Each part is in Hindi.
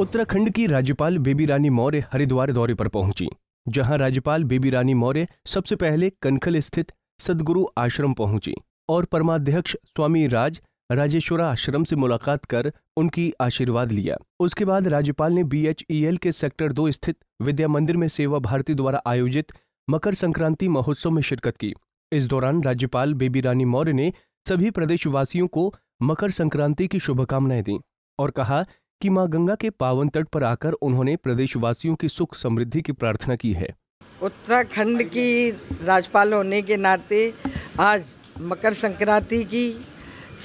उत्तराखंड की राज्यपाल बेबी रानी मौर्य हरिद्वार दौरे पर पहुंची जहां राज्यपाल बेबी रानी मौर्य सबसे पहले कनखल स्थित सदगुरु आश्रम पहुंची और परमाध्यक्ष स्वामी राज राजेश्वरा आश्रम से मुलाकात कर उनकी आशीर्वाद लिया उसके बाद राज्यपाल ने बीएचईएल e के सेक्टर दो स्थित विद्या मंदिर में सेवा भारती द्वारा आयोजित मकर संक्रांति महोत्सव में शिरकत की इस दौरान राज्यपाल बेबी रानी मौर्य ने सभी प्रदेशवासियों को मकर संक्रांति की शुभकामनाएं दी और कहा कि मां गंगा के पावन तट पर आकर उन्होंने प्रदेशवासियों की सुख समृद्धि की प्रार्थना की है उत्तराखंड की राज्यपाल होने के नाते आज मकर संक्रांति की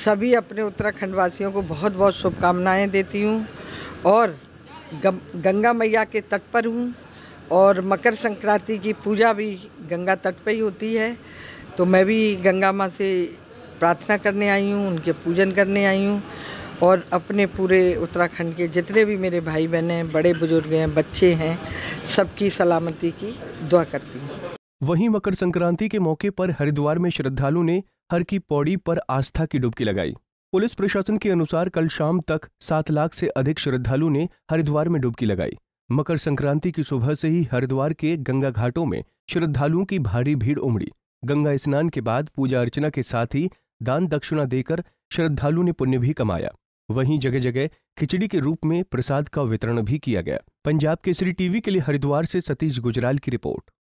सभी अपने उत्तराखंड वासियों को बहुत बहुत शुभकामनाएं देती हूँ और गंगा मैया के तट पर हूँ और मकर संक्रांति की पूजा भी गंगा तट पर ही होती है तो मैं भी गंगा माँ से प्रार्थना करने आई हूँ उनके पूजन करने आई हूँ और अपने पूरे उत्तराखंड के जितने भी मेरे भाई बहन हैं बड़े बुजुर्ग हैं बच्चे हैं सबकी सलामती की दुआ करती हूँ वहीं मकर संक्रांति के मौके पर हरिद्वार में श्रद्धालु ने हर की पौड़ी पर आस्था की डुबकी लगाई पुलिस प्रशासन के अनुसार कल शाम तक सात लाख से अधिक श्रद्धालु ने हरिद्वार में डुबकी लगाई मकर संक्रांति की सुबह से ही हरिद्वार के गंगा घाटों में श्रद्धालुओं की भारी भीड़ उमड़ी गंगा स्नान के बाद पूजा अर्चना के साथ ही दान दक्षिणा देकर श्रद्धालु ने पुण्य भी कमाया वहीं जगह जगह खिचड़ी के रूप में प्रसाद का वितरण भी किया गया पंजाब केसरी टीवी के लिए हरिद्वार से सतीश गुजराल की रिपोर्ट